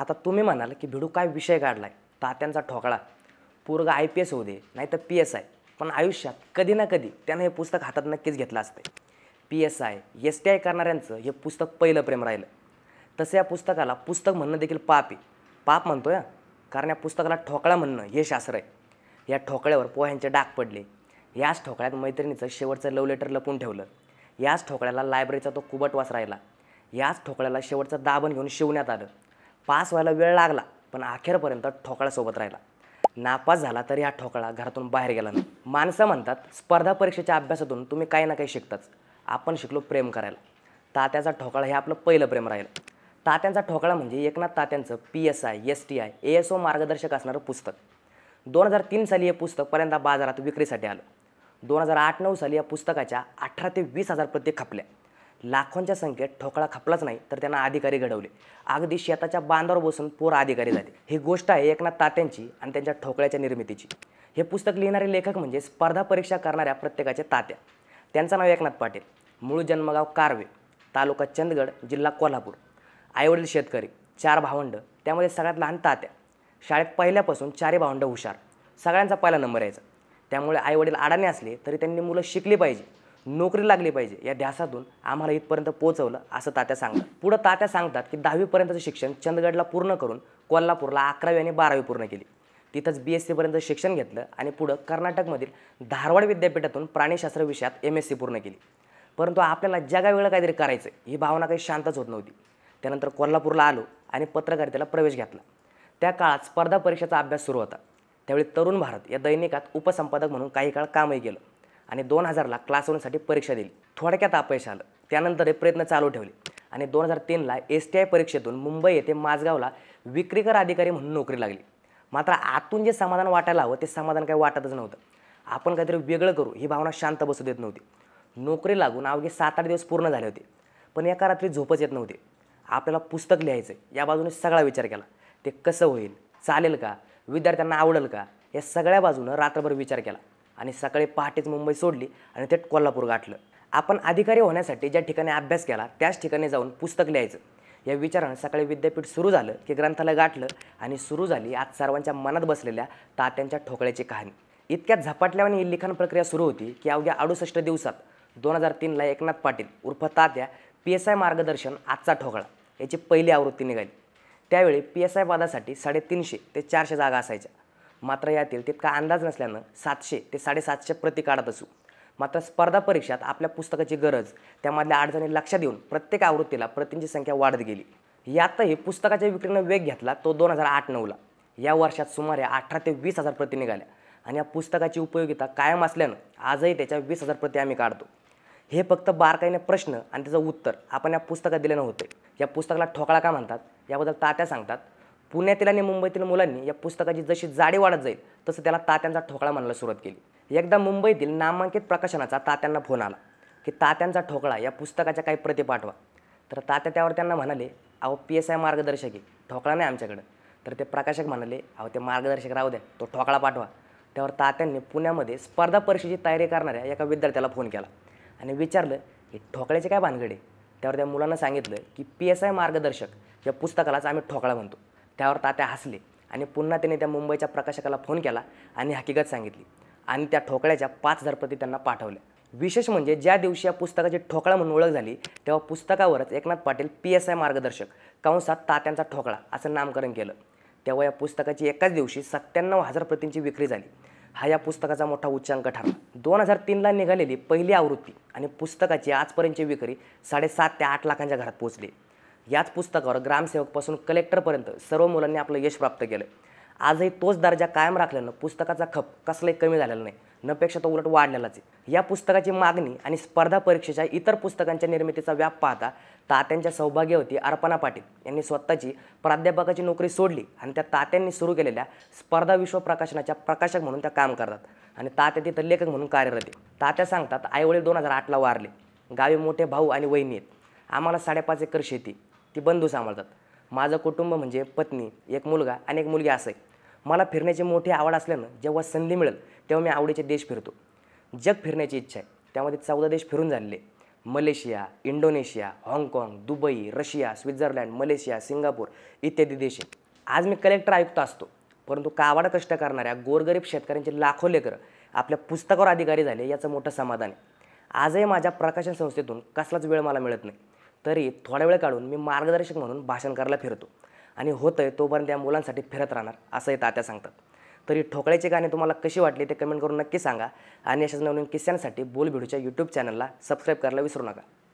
आता तुम्ही म्हणाल की भिडू काय विषय काढला आहे तात्यांचा ठोकळा पूर्ग आय पी एस होऊ दे नाही तर पी एस आय पण आयुष्यात कधी ना कधी त्यानं हे पुस्तक हातात नक्कीच घेतलं असतं P S I S T I करणाऱ्यांचं हे पुस्तक पहिलं प्रेम राहिलं तसं या पुस्तकाला पुस्तक म्हणणं देखील पाप आहे पाप म्हणतो या कारण या पुस्तकाला ठोकळा म्हणणं हे शास्त्र आहे या ठोकळ्यावर पोह्यांचे डाग पडले याच ठोकळ्यात मैत्रिणीचं शेवटचं लव लेटर लपून ठेवलं याच ठोकळ्याला लायब्ररीचा तो कुबटवास राहिला याच ठोकळ्याला शेवटचं दाबण घेऊन शिवण्यात आलं पास व्हायला वेळ लागला पण अखेरपर्यंत ठोकळ्यासोबत राहिला नापास झाला तरी हा ठोकळा घरातून बाहेर गेला नाही माणसं म्हणतात स्पर्धा परीक्षेच्या अभ्यासातून तुम्ही काही ना काही शिकताच आपण शिकलो प्रेम करायला तात्याचा ठोकळा हे आपलं पहिलं प्रेम राहिलं तात्यांचा ठोकळा म्हणजे एकनाथ तात्यांचं P S I S T I A S O मार्गदर्शक असणारं पुस्तक दोन हजार तीन साली हे पुस्तक पर्यंत बाजारात विक्रीसाठी आलं दोन हजार आठ नऊ साली या पुस्तकाच्या अठरा ते वीस हजार प्रत्येक खपल्या लाखोंच्या संख्येत ठोकळा खपलाच नाही तर त्यांना अधिकारी घडवले अगदी शेताच्या बांधावर बसून पोर अधिकारी झाले ही गोष्ट आहे एकनाथ तात्यांची आणि त्यांच्या ठोकळ्याच्या निर्मितीची हे पुस्तक लिहिणारे लेखक म्हणजे स्पर्धा परीक्षा करणाऱ्या प्रत्येकाच्या तात्या त्यांचं नाव एकनाथ पाटील मूळ जन्मगाव कारवे तालुका चंदगड जिल्हा कोल्हापूर आईवडील शेतकरी चार भावंड त्यामध्ये सगळ्यात लहान तात्या शाळेत पहिल्यापासून चारही भावंड हुशार सगळ्यांचा पहिला नंबर यायचा त्यामुळे आईवडील अडाणी असले तरी त्यांनी मुलं शिकली पाहिजे नोकरी लागली पाहिजे या ध्यासातून आम्हाला इथपर्यंत पोहोचवलं असं तात्या सांगतात पुढं तात्या सांगतात की दहावीपर्यंतचं शिक्षण चंदगडला पूर्ण करून कोल्हापूरला अकरावी आणि बारावी पूर्ण केली तिथंच बी एस सीपर्यंत शिक्षण घेतलं आणि पुढं कर्नाटकमधील धारवाड विद्यापीठातून प्राणीशास्त्र विषयात एम एस सी पूर्ण केली परंतु आपल्याला जगावेगळं काहीतरी करायचं ही भावना काही शांतच होत नव्हती त्यानंतर कोल्हापूरला आलो आणि पत्रकारितेला प्रवेश घेतला त्या काळात स्पर्धा परीक्षेचा अभ्यास सुरू होता त्यावेळी तरुण भारत या दैनिकात उपसंपादक म्हणून काही काळ कामही केलं आणि दोन हजारला क्लास वनसाठी परीक्षा दिली थोडक्यात अपयश आलं त्यानंतर हे प्रयत्न चालू ठेवले आणि दोन हजार तीनला एस टी आय परीक्षेतून मुंबई येथे माझगावला विक्रीकर अधिकारी म्हणून नोकरी लागली मात्र आतून जे समाधान वाटायला हवं ते समाधान काही वाटतच नव्हतं आपण काहीतरी वेगळं करू ही भावना शांत बसू देत नव्हती नोकरी लागून अवघे सात आठ दिवस पूर्ण झाले होते पण एका रात्री झोपच येत नव्हती आपल्याला पुस्तक लिहायचं या बाजूने सगळा विचार केला ते कसं होईल चालेल का विद्यार्थ्यांना आवडेल का या सगळ्या बाजूनं रात्रभर विचार केला आणि सकाळी पहाटेच मुंबई सोडली आणि थेट कोल्हापूर गाठलं आपण अधिकारी होण्यासाठी ज्या ठिकाणी अभ्यास केला त्याच ठिकाणी जाऊन पुस्तक लिहायचं या विचारानं सकाळी विद्यापीठ सुरू झालं की ग्रंथालय गाठलं आणि सुरू झाली आज सर्वांच्या मनात बसलेल्या तात्यांच्या ठोकळ्याची कहाणी इतक्या झपाटल्याने ही लिखाण प्रक्रिया सुरू होती की अवघ्या अडुसष्ट दिवसात दोन हजार तीनला एकनाथ पाटील उर्फ तात्या पी एस आय मार्गदर्शन आजचा ठोकळा याची पहिली आवृत्ती निघाली त्यावेळी पी एस आय पदासाठी साडेतीनशे ते चारशे जागा असायच्या मात्र यातील तितका अंदाज नसल्यानं सातशे ते साडेसातशे प्रति काढत असू मात्र स्पर्धा परीक्षात आपल्या पुस्तकाची गरज त्यामधल्या अडचणी लक्षात येऊन प्रत्येक आवृत्तीला प्रतींची संख्या वाढत गेली यातही पुस्तकाच्या विक्रीनं वेग घेतला तो दोन हजार आठ नऊला या वर्षात सुमारे अठरा ते वीस हजार प्रती निघाल्या आणि या पुस्तकाची उपयोगिता कायम असल्यानं आजही त्याच्या वीस हजार प्रती आम्ही काढतो हे फक्त बारकाईने प्रश्न आणि त्याचं उत्तर आपण या पुस्तकात दिले नव्हते या पुस्तकाला ठोकळा का म्हणतात याबद्दल तात्या सांगतात पुण्यातील आणि मुंबईतील मुलांनी या पुस्तकाची जशी जाडी वाढत जाईल तसं त्याला तात्यांचा ठोकळा म्हणायला सुरुवात केली एकदा मुंबईतील नामांकित प्रकाशनाचा तात्यांना फोन आला की तात्यांचा ठोकळा या पुस्तकाच्या काही प्रती पाठवा तर तात्या त्यावर त्यांना म्हणाले अहो पी एस आय मार्गदर्शक आहे ठोकळा नाही आमच्याकडं तर ते प्रकाशक म्हणाले अहो ते मार्गदर्शक राहू द्या तो ठोकळा पाठवा त्यावर तात्यांनी पुण्यामध्ये स्पर्धा परीक्षेची तयारी करणाऱ्या एका विद्यार्थ्याला फोन केला आणि विचारलं की ठोकळ्याचे काय भानगडे त्यावर त्या मुलांना सांगितलं की पी एस आय मार्गदर्शक या पुस्तकालाच आम्ही ठोकळा म्हणतो त्यावर तात्या हसले आणि पुन्हा त्याने त्या मुंबईच्या प्रकाशकाला फोन केला आणि हकीकत सांगितली आणि त्या ठोकळ्याच्या पाच हजार प्रती त्यांना पाठवल्या विशेष म्हणजे ज्या दिवशी या पुस्तकाची ठोकळा म्हणून ओळख झाली तेव्हा पुस्तकावरच Eknath Patil P S I मार्गदर्शक कंसात तात्यांचा ठोकळा असं नामकरण केलं तेव्हा या पुस्तकाची एकाच दिवशी सत्त्याण्णव हजार प्रतींची विक्री झाली हा या पुस्तकाचा मोठा उच्चांक ठरला दोन हजार तीनला निघालेली पहिली आवृत्ती आणि पुस्तकाची आजपर्यंतची विक्री साडेसात ते आठ लाखांच्या घरात पोहोचली याच पुस्तकावर ग्रामसेवकपासून कलेक्टरपर्यंत सर्व मुलांनी आपलं यश प्राप्त केलं आजही तोच दर्जा कायम राखल्यानं पुस्तकाचा खप कसलाही कमी झालेला नाही नपेक्षा तो उलट वाढलेलाच आहे या पुस्तकाची मागणी आणि स्पर्धा परीक्षेच्या इतर पुस्तकांच्या निर्मितीचा व्याप पाहता तात्यांच्या होती अर्पणा पाटील यांनी स्वतःची प्राध्यापकाची नोकरी सोडली आणि त्या तात्यांनी सुरू केलेल्या स्पर्धा विश्व प्रकाशनाच्या प्रकाशक म्हणून त्या काम करतात आणि तात्या तिथं लेखक म्हणून कार्यरत आहे तात्या सांगतात आईवडील दोन हजार आठला वारले गावी मोठे भाऊ आणि वहिनी आहेत आम्हाला साडेपाच एकर शेती ती बंधू सांभाळतात माझं कुटुंब म्हणजे पत्नी एक मुलगा आणि एक मुलगी असं आहे मला फिरण्याची मोठी आवड असल्यानं जेव्हा संधी मिळेल तेव्हा मी आवडीचे देश फिरतो जग फिरण्याची इच्छा आहे त्यामध्ये चौदा देश फिरून झालेले मलेशिया इंडोनेशिया हाँगकाँग Dubai Russia Switzerland Malaysia Singapore इत्यादी देश आहे आज मी कलेक्टर आयुक्त असतो परंतु कावाड कष्ट करणाऱ्या गोरगरीब शेतकऱ्यांचे लाखो लेकरं आपल्या पुस्तकावर अधिकारी झाले याचं मोठं समाधान आहे आजही माझ्या प्रकाशन संस्थेतून कसलाच वेळ मला मिळत नाही तरी थोडा वेळ काढून मी मार्गदर्शक म्हणून भाषण करायला फिरतो आणि होतं आहे तोपर्यंत त्या मुलांसाठी फिरत राहणार असंही तात्या सांगतात तरी ठोकळ्याचे गाणे तुम्हाला कशी वाटली ते कमेंट करून नक्की सांगा आणि अशाच नवीन किस्स्यांसाठी भिडूच्या यूट्यूब चॅनलला सबस्क्राईब करायला विसरू नका